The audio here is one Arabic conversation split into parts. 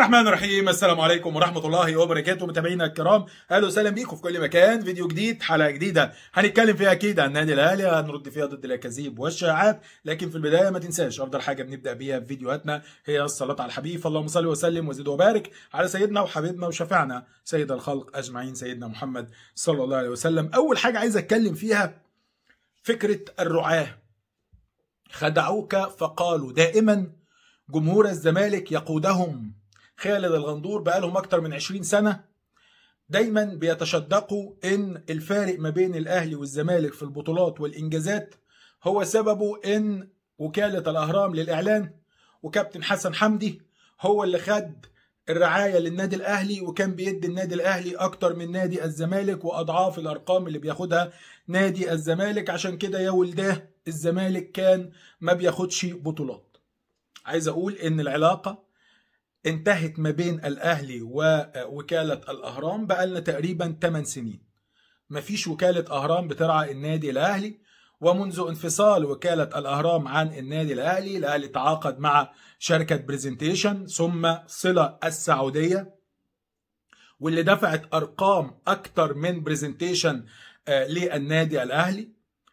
الرحمن الرحيم السلام عليكم ورحمه الله وبركاته متابعينا الكرام اهلا وسهلا بيكم في كل مكان فيديو جديد حلقه جديده هنتكلم فيها اكيد عن النادي الاهلي هنرد فيها ضد الاكاذيب والشائعات لكن في البدايه ما تنساش افضل حاجه بنبدا بيها في فيديوهاتنا هي الصلاه على الحبيب اللهم صل وسلم وزد وبارك على سيدنا وحبيبنا وشفيعنا سيد الخلق اجمعين سيدنا محمد صلى الله عليه وسلم اول حاجه عايز اتكلم فيها فكره الرعاه خدعوك فقالوا دائما جمهور الزمالك يقودهم خالد الغندور بقالهم أكتر من 20 سنة دايما بيتشدقوا إن الفارق ما بين الأهلي والزمالك في البطولات والإنجازات هو سببه إن وكالة الأهرام للإعلان وكابتن حسن حمدي هو اللي خد الرعايه للنادي الاهلي وكان بيدي النادي الاهلي اكتر من نادي الزمالك واضعاف الارقام اللي بياخدها نادي الزمالك عشان كده يا ولداه الزمالك كان ما بياخدش بطولات عايز اقول ان العلاقه انتهت ما بين الاهلي ووكاله الاهرام بقى لنا تقريبا 8 سنين مفيش وكاله اهرام بترعى النادي الاهلي ومنذ انفصال وكاله الاهرام عن النادي الاهلي الاهلي تعاقد مع شركه برزنتيشن ثم صله السعوديه واللي دفعت ارقام اكتر من برزنتيشن آه، للنادي الاهلي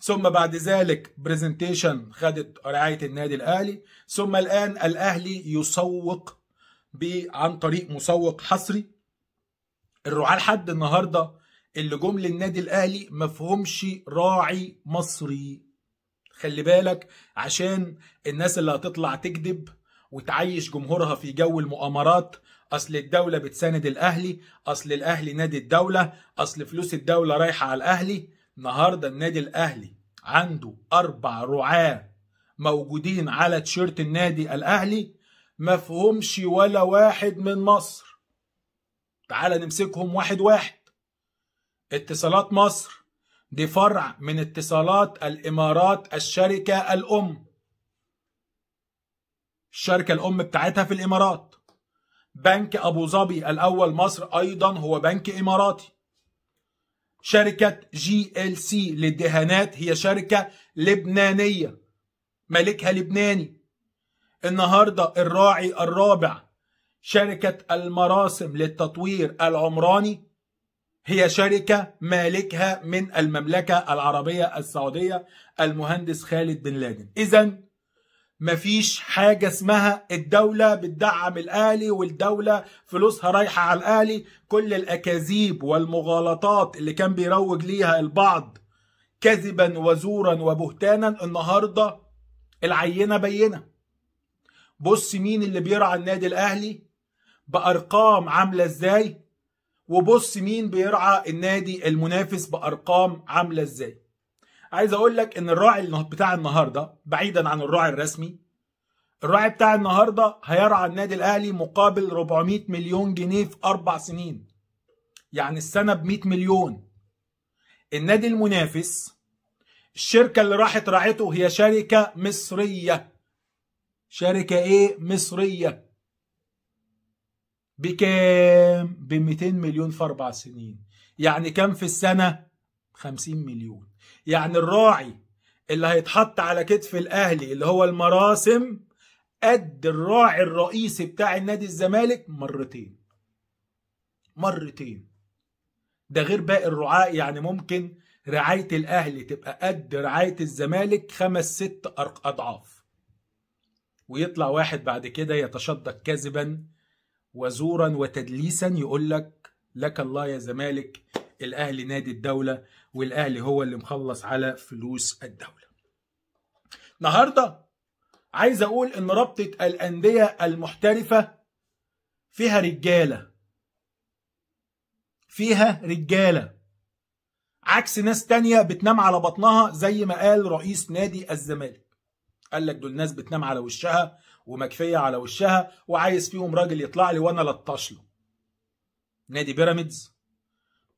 ثم بعد ذلك برزنتيشن خدت رعايه النادي الاهلي ثم الان الاهلي يسوق عن طريق مسوق حصري الرعاة لحد النهارده اللي جم للنادي الاهلي مفهومش راعي مصري خلي بالك عشان الناس اللي هتطلع تكذب وتعيش جمهورها في جو المؤامرات اصل الدولة بتساند الاهلي اصل الاهلي نادي الدولة اصل فلوس الدولة رايحة على الاهلي النهاردة النادي الاهلي عنده اربع رعاة موجودين على تيشيرت النادي الاهلي مفهومش ولا واحد من مصر تعال نمسكهم واحد واحد اتصالات مصر دي فرع من اتصالات الامارات الشركه الام الشركه الام بتاعتها في الامارات بنك ابو ظبي الاول مصر ايضا هو بنك اماراتي شركه جي ال سي للدهانات هي شركه لبنانيه مالكها لبناني النهارده الراعي الرابع شركة المراسم للتطوير العمراني هي شركة مالكها من المملكة العربية السعودية المهندس خالد بن لادن إذا مفيش حاجة اسمها الدولة بتدعم الأهلي والدولة فلوسها رايحة على الأهلي كل الأكاذيب والمغالطات اللي كان بيروج ليها البعض كذبا وزورا وبهتانا النهاردة العينة بينة بص مين اللي بيرعى النادي الاهلي بارقام عامله ازاي وبص مين بيرعى النادي المنافس بارقام عامله ازاي عايز اقول لك ان الراعي بتاع النهارده بعيدا عن الراعي الرسمي الراعي بتاع النهارده هيرعى النادي الاهلي مقابل 400 مليون جنيه في اربع سنين يعني السنه ب 100 مليون النادي المنافس الشركه اللي راحت راعته هي شركه مصريه شركة ايه مصرية بكام ب 200 مليون في اربع سنين يعني كام في السنة 50 مليون يعني الراعي اللي هيتحط على كتف الاهلي اللي هو المراسم قد الراعي الرئيسي بتاع النادي الزمالك مرتين مرتين ده غير باقي الرعاة يعني ممكن رعاية الأهلي تبقى قد رعاية الزمالك خمس ست أضعاف ويطلع واحد بعد كده يتشدق كذبا وزورا وتدليسا يقول لك لك الله يا زمالك الاهلي نادي الدوله والاهلي هو اللي مخلص على فلوس الدوله. النهارده عايز اقول ان رابطه الانديه المحترفه فيها رجاله فيها رجاله عكس ناس تانية بتنام على بطنها زي ما قال رئيس نادي الزمالك قال لك دول ناس بتنام على وشها ومكفيه على وشها وعايز فيهم راجل يطلع لي وانا لطش له نادي بيراميدز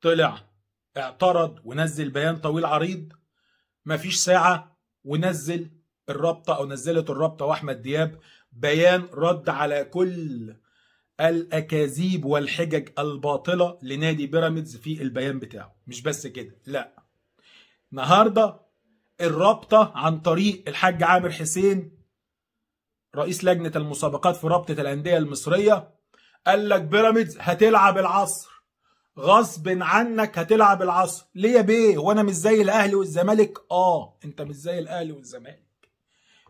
طلع اعترض ونزل بيان طويل عريض مفيش ساعه ونزل الرابطه او نزلت الرابطه واحمد دياب بيان رد على كل الاكاذيب والحجج الباطله لنادي بيراميدز في البيان بتاعه مش بس كده لا النهارده الرابطة عن طريق الحاج عامر حسين رئيس لجنة المسابقات في رابطة الأندية المصرية قال لك بيراميدز هتلعب العصر غصب عنك هتلعب العصر ليه يا بيه وانا مش زي الاهلي والزمالك اه انت مش زي الاهلي والزمالك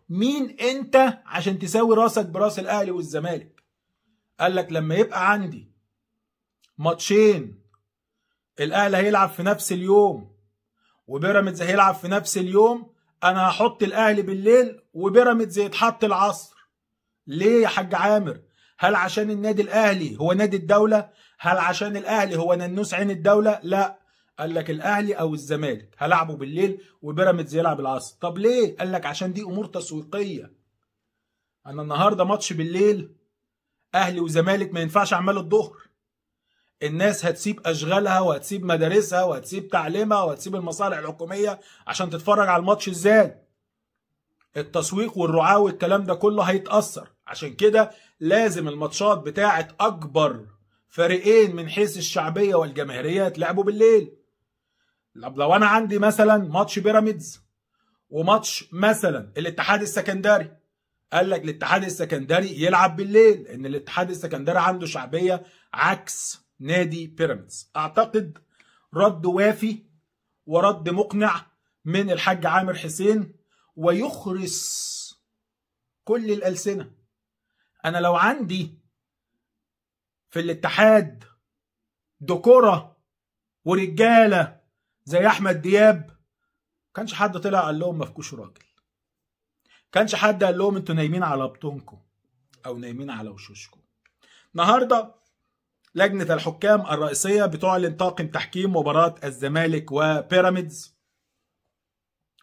مين انت عشان تساوي راسك براس الاهلي والزمالك قال لك لما يبقى عندي ماتشين الاهلي هيلعب في نفس اليوم وبيراميدز هيلعب في نفس اليوم انا هحط الاهلي بالليل وبيراميدز يتحط العصر ليه يا حاج عامر هل عشان النادي الاهلي هو نادي الدوله هل عشان الاهلي هو ننوس عين الدوله لا قال لك الاهلي او الزمالك هلعبه بالليل وبيراميدز يلعب العصر طب ليه قال لك عشان دي امور تسويقيه انا النهارده ماتش بالليل اهلي وزمالك ما ينفعش اعمله الظهر الناس هتسيب اشغالها وهتسيب مدارسها وهتسيب تعليمها وهتسيب المصالح الحكوميه عشان تتفرج على الماتش ازاي التسويق والرعاه والكلام ده كله هيتاثر عشان كده لازم الماتشات بتاعه اكبر فريقين من حيث الشعبيه والجماهيريه يتلعبوا بالليل طب لو انا عندي مثلا ماتش بيراميدز وماتش مثلا الاتحاد السكندري قال لك الاتحاد السكندري يلعب بالليل ان الاتحاد السكندري عنده شعبيه عكس نادي بيراميدز اعتقد رد وافي ورد مقنع من الحاج عامر حسين ويخرس كل الالسنه انا لو عندي في الاتحاد دكوره ورجاله زي احمد دياب كانش حد طلع قال لهم مفكوش راجل كانش حد قال لهم انتوا نايمين على بطونكم او نايمين على وشوشكم النهارده لجنة الحكام الرئيسية بتعلن طاقم تحكيم مباراة الزمالك وبيراميدز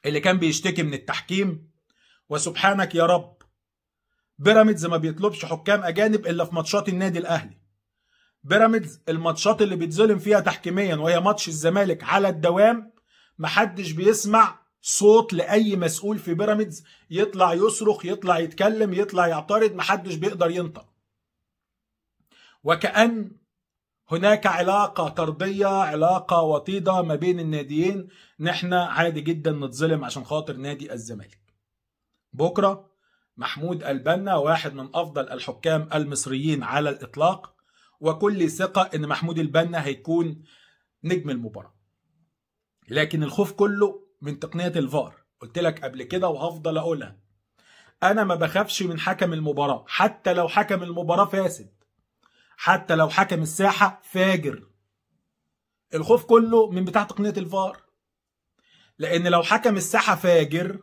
اللي كان بيشتكي من التحكيم وسبحانك يا رب بيراميدز ما بيطلبش حكام أجانب إلا في ماتشات النادي الأهلي بيراميدز الماتشات اللي بيتظلم فيها تحكيميا وهي ماتش الزمالك على الدوام محدش بيسمع صوت لاي مسؤول في بيراميدز يطلع يصرخ يطلع يتكلم يطلع يعترض محدش بيقدر ينطق وكأن هناك علاقة طردية علاقة وطيدة ما بين الناديين نحن عادي جدا نتظلم عشان خاطر نادي الزمالك بكرة محمود البنا واحد من أفضل الحكام المصريين على الإطلاق وكل ثقة إن محمود البنا هيكون نجم المباراة لكن الخوف كله من تقنية الفار قلت لك قبل كده وهفضل أقولها أنا ما بخافش من حكم المباراة حتى لو حكم المباراة فاسد حتى لو حكم الساحة فاجر الخوف كله من بتاع تقنية الفار لأن لو حكم الساحة فاجر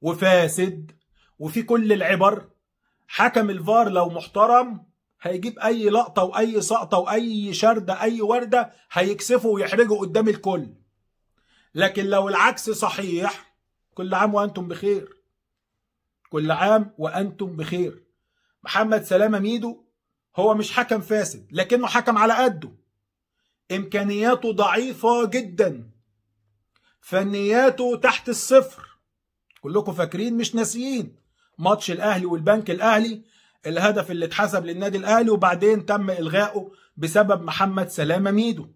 وفاسد وفي كل العبر حكم الفار لو محترم هيجيب أي لقطة وأي سقطة وأي شردة أي وردة هيكسفه ويحرجه قدام الكل لكن لو العكس صحيح كل عام وأنتم بخير كل عام وأنتم بخير محمد سلامة ميدو هو مش حكم فاسد لكنه حكم على قده امكانياته ضعيفه جدا فنياته تحت الصفر كلكم فاكرين مش ناسيين ماتش الاهلي والبنك الاهلي الهدف اللي اتحسب للنادي الاهلي وبعدين تم الغائه بسبب محمد سلامه ميدو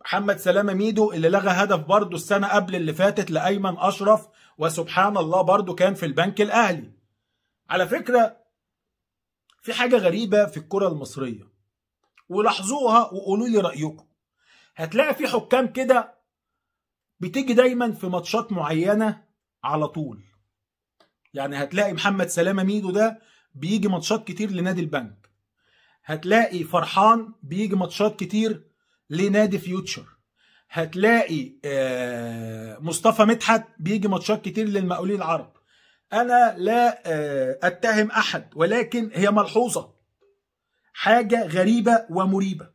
محمد سلامه ميدو اللي لغى هدف برضه السنه قبل اللي فاتت لايمن اشرف وسبحان الله برضه كان في البنك الاهلي على فكره في حاجة غريبة في الكرة المصرية ولاحظوها وقولوا لي رأيكم هتلاقي في حكام كده بتيجي دايما في ماتشات معينة على طول يعني هتلاقي محمد سلامة ميدو ده بيجي ماتشات كتير لنادي البنك هتلاقي فرحان بيجي ماتشات كتير لنادي فيوتشر هتلاقي آه، مصطفى مدحت بيجي ماتشات كتير للمقاولين العرب أنا لا آه، أتهم أحد ولكن هي ملحوظة حاجة غريبة ومريبة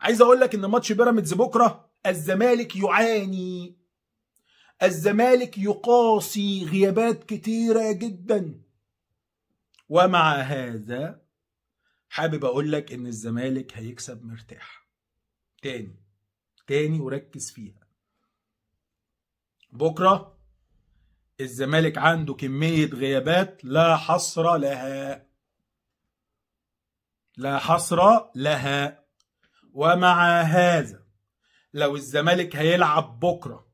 عايز أقول لك إن ماتش بيراميدز بكرة الزمالك يعاني الزمالك يقاسي غيابات كتيرة جدا ومع هذا حابب أقول لك إن الزمالك هيكسب مرتاح تاني تاني وركز فيها بكرة الزمالك عنده كمية غيابات لا حصر لها لا حصر لها ومع هذا لو الزمالك هيلعب بكرة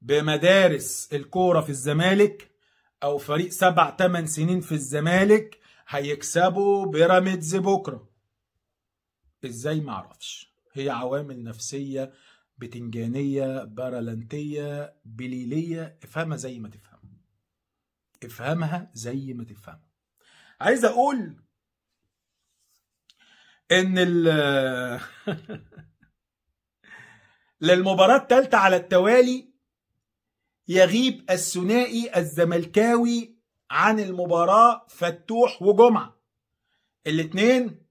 بمدارس الكورة في الزمالك أو فريق سبع تمن سنين في الزمالك هيكسبوا بيراميدز بكرة ازاي معرفش هي عوامل نفسية بتنجانية برلنتية بليلية افهمها زي ما تفهم افهمها زي ما تفهم عايز اقول ان ال للمباراة التالتة على التوالي يغيب الثنائي الزملكاوي عن المباراة فتوح وجمعة الاتنين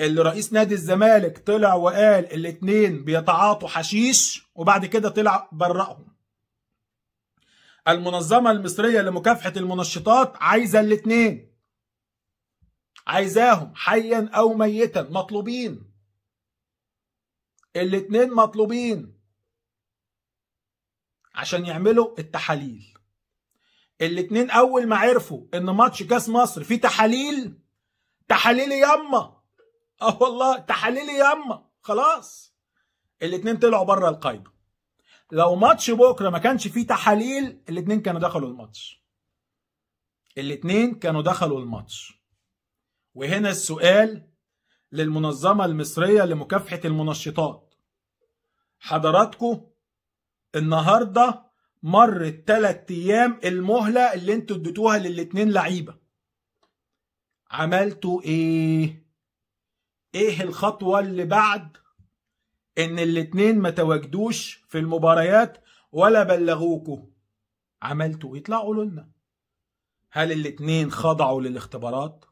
اللي رئيس نادي الزمالك طلع وقال الاثنين بيتعاطوا حشيش وبعد كده طلع برأهم المنظمة المصرية لمكافحة المنشطات عايزة الاثنين عايزاهم حيا أو ميتا مطلوبين الاثنين مطلوبين عشان يعملوا التحاليل الاثنين أول ما عرفوا إن ماتش كاس مصر فيه تحاليل تحاليل ياما اه والله تحاليلي ياما خلاص الاتنين طلعوا بره القايمه لو ماتش بكره ما كانش فيه تحاليل الاتنين كانوا دخلوا الماتش الاتنين كانوا دخلوا الماتش وهنا السؤال للمنظمة المصرية لمكافحة المنشطات حضراتكم النهاردة مرت تلات أيام المهلة اللي انتوا اديتوها للاتنين لعيبة عملتوا ايه؟ ايه الخطوه اللي بعد ان الاتنين ما تواجدوش في المباريات ولا بلغوكوا عملتوا ايه طلعوا لنا هل الاتنين خضعوا للاختبارات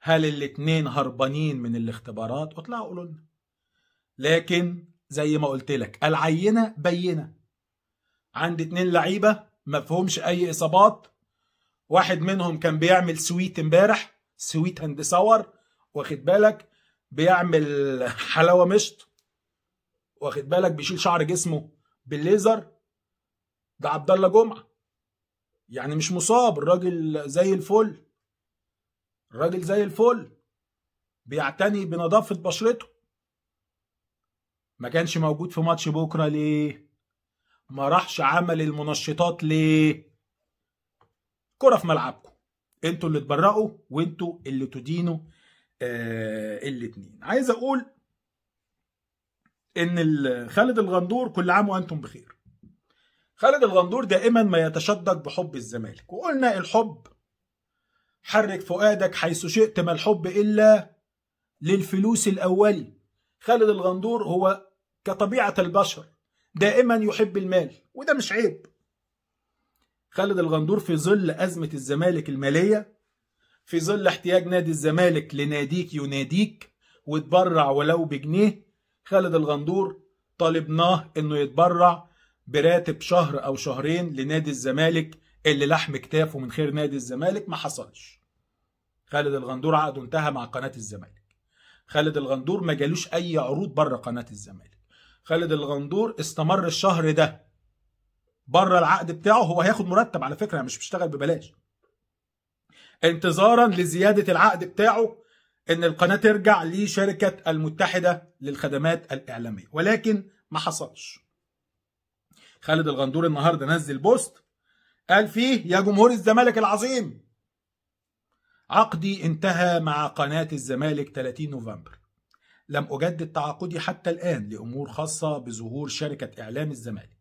هل الاتنين هربانين من الاختبارات اطلعوا قولوا لنا لكن زي ما قلت لك العينه بينه عند اتنين لعيبه ما فيهمش اي اصابات واحد منهم كان بيعمل سويت امبارح سويت اند صور واخد بالك بيعمل حلاوه مشط واخد بالك بيشيل شعر جسمه بالليزر ده عبد الله جمعه يعني مش مصاب الراجل زي الفل الراجل زي الفل بيعتني بنظافه بشرته ما كانش موجود في ماتش بكره ليه ما راحش عمل المنشطات ليه كره في ملعبكم انتوا اللي تبرقوا وانتوا اللي تدينوا آه، الاثنين عايز اقول ان خالد الغندور كل عام وانتم بخير خالد الغندور دائما ما يتشدد بحب الزمالك وقلنا الحب حرك فؤادك حيث شئت ما الحب الا للفلوس الاولي خالد الغندور هو كطبيعه البشر دائما يحب المال وده مش عيب خالد الغندور في ظل ازمه الزمالك الماليه في ظل احتياج نادي الزمالك لناديك يناديك وتبرع ولو بجنيه خالد الغندور طالبناه انه يتبرع براتب شهر او شهرين لنادي الزمالك اللي لحم كتافه من خير نادي الزمالك ما حصلش خالد الغندور عقده انتهى مع قناه الزمالك خالد الغندور ما جالوش اي عروض بره قناه الزمالك خالد الغندور استمر الشهر ده بره العقد بتاعه هو هياخد مرتب على فكره مش بيشتغل ببلاش انتظارا لزياده العقد بتاعه ان القناه ترجع لشركه المتحده للخدمات الاعلاميه ولكن ما حصلش خالد الغندور النهارده نزل بوست قال فيه يا جمهور الزمالك العظيم عقدي انتهى مع قناه الزمالك 30 نوفمبر لم اجدد تعاقدي حتى الان لامور خاصه بظهور شركه اعلام الزمالك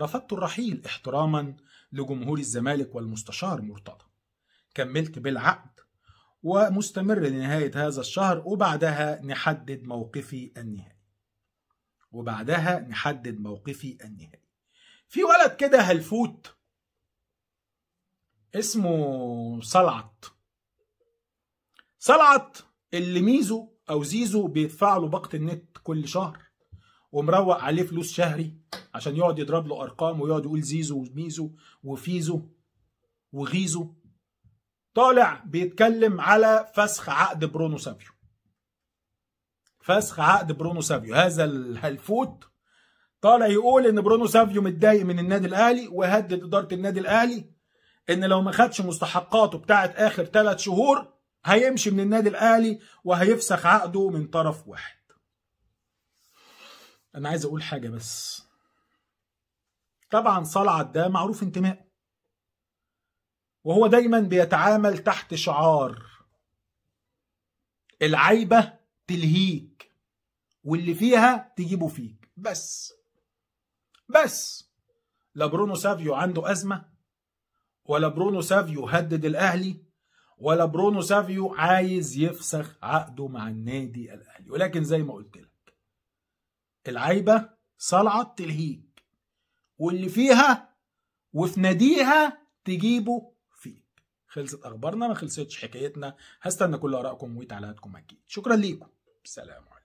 رفضت الرحيل احتراما لجمهور الزمالك والمستشار مرتضى كملت بالعقد ومستمر لنهاية هذا الشهر وبعدها نحدد موقفي النهائي وبعدها نحدد موقفي النهائي في ولد كده هلفوت اسمه صلعت صلعت اللي ميزو او زيزو بيدفع له باقه النت كل شهر ومروق عليه فلوس شهري عشان يقعد يضرب له ارقام ويقعد يقول زيزو وميزو وفيزو وغيزو طالع بيتكلم على فسخ عقد برونو سافيو فسخ عقد برونو سافيو هذا الهلفوت طالع يقول ان برونو سافيو متضايق من النادي الاهلي وهدد اداره النادي الاهلي ان لو ما خدش مستحقاته بتاعه اخر ثلاث شهور هيمشي من النادي الاهلي وهيفسخ عقده من طرف واحد انا عايز اقول حاجه بس طبعا صلعت ده معروف انتمائه وهو دايما بيتعامل تحت شعار العيبة تلهيك واللي فيها تجيبه فيك بس بس لا برونو سافيو عنده أزمة ولا برونو سافيو هدد الأهلي ولا برونو سافيو عايز يفسخ عقده مع النادي الأهلي ولكن زي ما قلت لك العيبة صلعت تلهيك واللي فيها وفي ناديها تجيبه خلصت اخبارنا ما خلصتش حكايتنا هستنى كل ارائكم وتعليقاتكم اكيد شكرا ليكم سلام عليكم